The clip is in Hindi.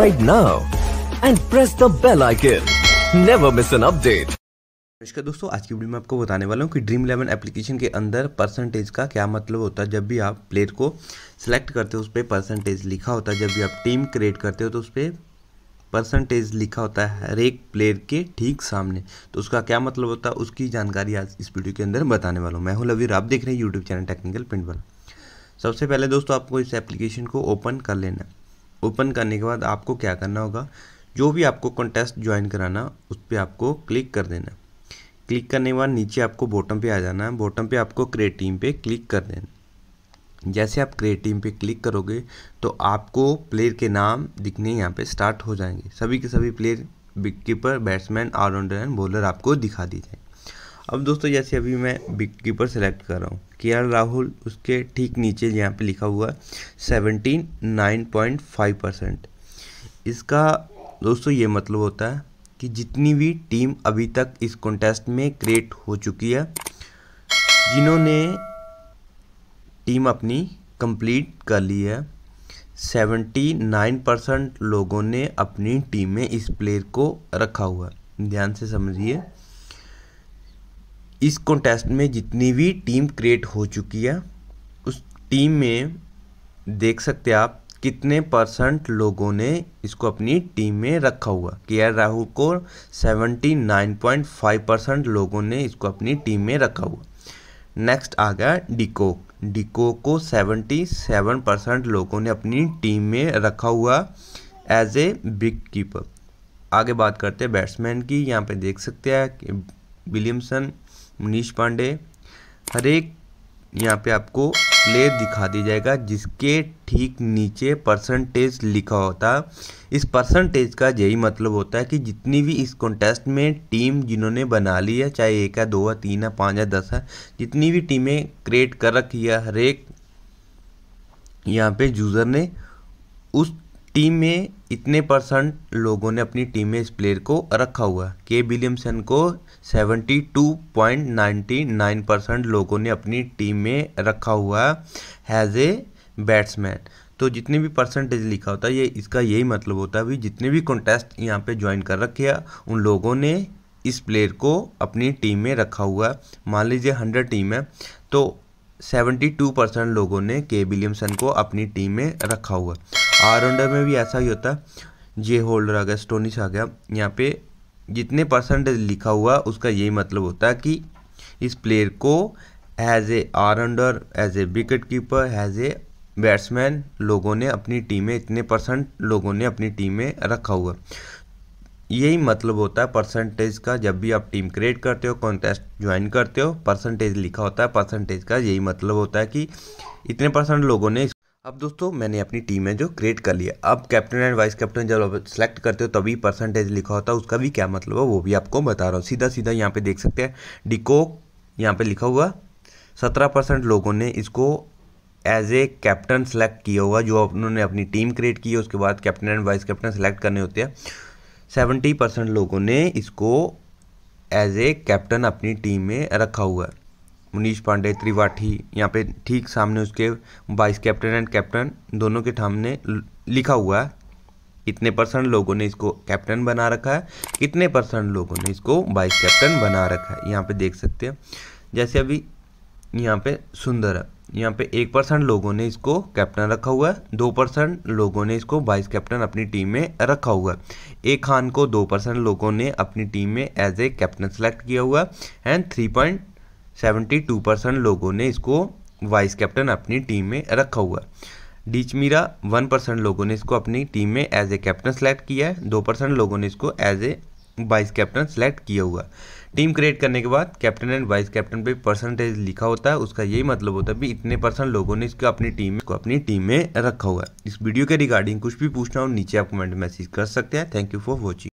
subscribe now and press the bell icon. Never miss an update. नमस्कार दोस्तों आज की वीडियो में आपको बताने वाला हूँ कि ड्रीम इलेवन एप्लीकेशन के अंदर परसेंटेज का क्या मतलब होता है जब भी आप प्लेयर को सिलेक्ट करते हो उस पर परसेंटेज लिखा होता है जब भी आप टीम क्रिएट करते हो तो उस पर परसेंटेज लिखा होता है हर एक प्लेयर के ठीक सामने तो उसका क्या मतलब होता है उसकी जानकारी आज इस वीडियो के अंदर बताने वाला हूँ मैं हूँ लवीर आप देख रहे हैं यूट्यूब चैनल टेक्निकल पिंडवर सबसे पहले दोस्तों आपको इस एप्लीकेशन को ओपन कर लेना ओपन करने के बाद आपको क्या करना होगा जो भी आपको कॉन्टेस्ट ज्वाइन कराना उस पर आपको क्लिक कर देना क्लिक करने के बाद नीचे आपको बॉटम पे आ जाना है बॉटम पे आपको क्रिएट टीम पे क्लिक कर देना जैसे आप क्रिएट टीम पे क्लिक करोगे तो आपको प्लेयर के नाम दिखने यहाँ पे स्टार्ट हो जाएंगे सभी के सभी player wicketkeeper batsman all-rounder and bowler आपको दिखा दी जाएंगे अब दोस्तों जैसे अभी मैं विक कीपर सेलेक्ट कर रहा हूँ के आर राहुल उसके ठीक नीचे यहाँ पे लिखा हुआ है seventeen nine point five percent इसका दोस्तों ये मतलब होता है कि जितनी भी टीम अभी तक इस कॉन्टेस्ट में क्रिएट हो चुकी है जिन्होंने टीम अपनी कंप्लीट कर ली है सेवेंटी नाइन परसेंट लोगों ने अपनी टीम में इस प्लेयर को रखा हुआ है ध्यान से समझिए इस कॉन्टेस्ट में जितनी भी टीम क्रिएट हो चुकी है उस टीम में देख सकते आप कितने परसेंट लोगों ने इसको अपनी टीम में रखा हुआ के आर राहुल को 79.5 परसेंट लोगों ने इसको अपनी टीम में रखा हुआ नेक्स्ट आ गया डिकोक डिकोक को 77 परसेंट लोगों ने अपनी टीम में रखा हुआ एज ए बिग कीपर आगे बात करते हैं बैट्समैन की यहाँ पे देख सकते हैं कि विलियमसन मनीष पांडे हर एक यहाँ पे आपको प्लेयर दिखा दिया जाएगा जिसके ठीक नीचे परसेंटेज लिखा होता है इस परसेंटेज का यही मतलब होता है कि जितनी भी इस कॉन्टेस्ट में टीम जिन्होंने बना ली है चाहे एक है दो है तीन है पाँच है दस है जितनी भी टीमें क्रिएट कर रखी है हर एक यहाँ पे यूज़र ने उस टीम में इतने परसेंट लोगों ने अपनी टीम में इस प्लेयर को रखा हुआ है के विलियमसन को 72.99 परसेंट लोगों ने अपनी टीम में रखा हुआ है एज ए बैट्समैन तो जितने भी परसेंटेज लिखा होता है ये इसका यही मतलब होता है भी जितने भी कॉन्टेस्ट यहाँ पे ज्वाइन कर रखे हैं उन लोगों ने इस प्लेयर को अपनी टीम में रखा हुआ है मान लीजिए हंड्रेड टीम है तो सेवेंटी टू परसेंट लोगों ने के विलियमसन को अपनी टीम में रखा हुआ है आर में भी ऐसा ही होता है जे होल्डर आ गया स्टोनिस आ गया यहाँ पे जितने परसेंटेज लिखा हुआ उसका यही मतलब होता है कि इस प्लेयर को एज ए आर एज ए विकेट कीपर एज ए बैट्समैन लोगों ने अपनी टीम में इतने परसेंट लोगों ने अपनी टीम में रखा हुआ यही मतलब होता है परसेंटेज का जब भी आप टीम क्रिएट करते हो कॉन्टेस्ट ज्वाइन करते हो परसेंटेज लिखा होता है परसेंटेज का यही मतलब होता है कि इतने परसेंट लोगों ने अब दोस्तों मैंने अपनी टीम में जो क्रिएट कर लिया अब कैप्टन एंड वाइस कैप्टन जब आप सेलेक्ट करते हो तभी परसेंटेज लिखा होता है उसका भी क्या मतलब है वो भी आपको बता रहा हूँ सीधा सीधा यहाँ पे देख सकते हैं डिको यहाँ पे लिखा हुआ सत्रह परसेंट लोगों ने इसको एज ए कैप्टन सेलेक्ट किया हुआ जो उन्होंने अपनी टीम क्रिएट की है उसके बाद captain and vice captain select करने होते हैं सेवेंटी परसेंट लोगों ने इसको एज ए कैप्टन अपनी टीम में रखा हुआ है मुनीष पांडे त्रिवाठी यहाँ पे ठीक सामने उसके वाइस कैप्टन एंड कैप्टन दोनों के सामने लिखा हुआ है कितने परसेंट लोगों ने इसको कैप्टन बना रखा है कितने परसेंट लोगों ने इसको वाइस कैप्टन बना रखा है यहाँ पे देख सकते हैं जैसे अभी यहाँ पे सुंदर है यहाँ पे एक परसेंट लोगों ने इसको कैप्टन रखा हुआ है दो परसेंट लोगों ने इसको वाइस कैप्टन अपनी टीम में रखा हुआ है ए खान को दो परसेंट लोगों ने अपनी टीम में एज ए कैप्टन सेलेक्ट किया हुआ है and three point seventy two percent लोगों ने इसको वाइस कैप्टन अपनी टीम में रखा हुआ है डीचमीरा वन परसेंट लोगों ने इसको अपनी टीम में एज ए कैप्टन सेलेक्ट किया है दो परसेंट लोगों ने इसको as a vice captain select किया हुआ टीम क्रिएट करने के बाद कैप्टन एंड वाइस कैप्टन पे परसेंटेज लिखा होता है उसका यही मतलब होता है कि इतने परसेंट लोगों ने इसको अपनी टीम को अपनी टीम में रखा हुआ है इस वीडियो के रिगार्डिंग कुछ भी पूछना हो नीचे आप कमेंट मैसेज कर सकते हैं थैंक यू फॉर वॉचिंग